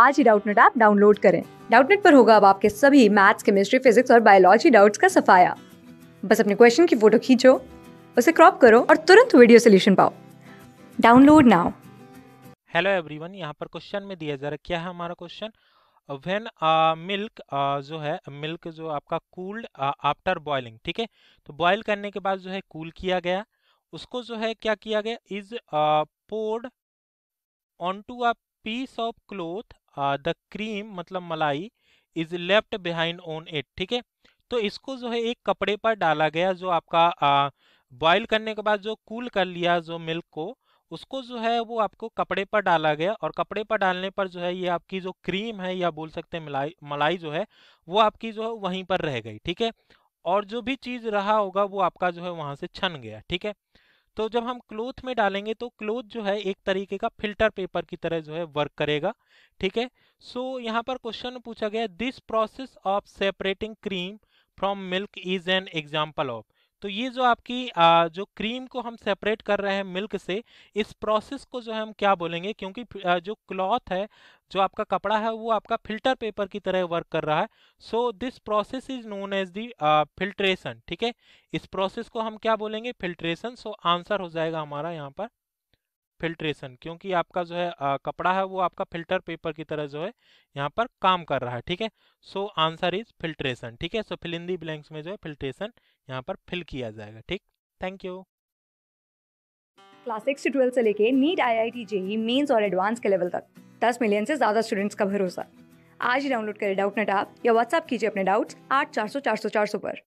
आज ही Doubtnut app download करें डाउटनेट पर होगा अब आपके सभी मैथ्स केमिस्ट्री फिजिक्स और बायोलॉजी डाउट्स का सफाया बस अपने क्वेश्चन की फोटो खींचो उसे क्रॉप करो और तुरंत वीडियो सोल्यूशन पाओ डाउनलोड नाउ हेलो एवरीवन यहाँ पर क्वेश्चन में दिया जा रहा क्या है हमारा क्वेश्चन वेन मिल्क जो है मिल्क जो आपका कूल्ड आफ्टर बॉयलिंग ठीक है तो बॉयल करने के बाद जो है कूल cool किया गया उसको जो है क्या किया गया is poured on to a piece of cloth the cream मतलब मलाई is left behind on it ठीक है तो इसको जो है एक कपड़े पर डाला गया जो आपका बॉयल करने के बाद जो कूल कर लिया जो मिल्क को उसको जो है वो आपको कपड़े पर डाला गया और कपड़े पर डालने पर जो है ये आपकी जो क्रीम है या बोल सकते हैं मलाई मलाई जो है वो आपकी जो है वहीं पर रह गई ठीक है और जो भी चीज़ रहा होगा वो आपका जो है वहाँ से छन गया ठीक है तो जब हम क्लोथ में डालेंगे तो क्लोथ जो है एक तरीके का फिल्टर पेपर की तरह जो है वर्क करेगा ठीक है सो यहाँ पर क्वेश्चन पूछा गया this process of separating cream from milk is an example of तो ये जो आपकी आ, जो क्रीम को हम सेपरेट कर रहे हैं मिल्क से इस प्रोसेस को जो है हम क्या बोलेंगे क्योंकि आ, जो क्लॉथ है जो आपका कपड़ा है वो आपका फिल्टर पेपर की तरह वर्क कर रहा है so this process is known as the filtration ठीक है इस प्रोसेस को हम क्या बोलेंगे फिल्ट्रेशन सो आंसर हो जाएगा हमारा यहाँ पर फिल्ट्रेशन क्योंकि आपका जो है आ, कपड़ा है वो आपका फिल्टर पेपर की तरह जो है यहाँ पर काम कर रहा है ठीक है सो आंसर इज फिल्ट्रेशन ठीक है सो फिलिंदी ब्लैंक्स में जो है फिल्ट्रेशन यहाँ पर फिल किया जाएगा ठीक थैंक यू क्लास सिक्स से ट्वेल्थ से लेके NEET I I T JEE mains और एडवांस के लेवल तक दस मिलियन से ज़्यादा स्टूडेंट्स का भरोसा आज ही डाउनलोड करें डाउट नेट आप या व्हाट्सअप कीजिए अपने डाउट्स आठ चार सौ चार सौ चार सौ पर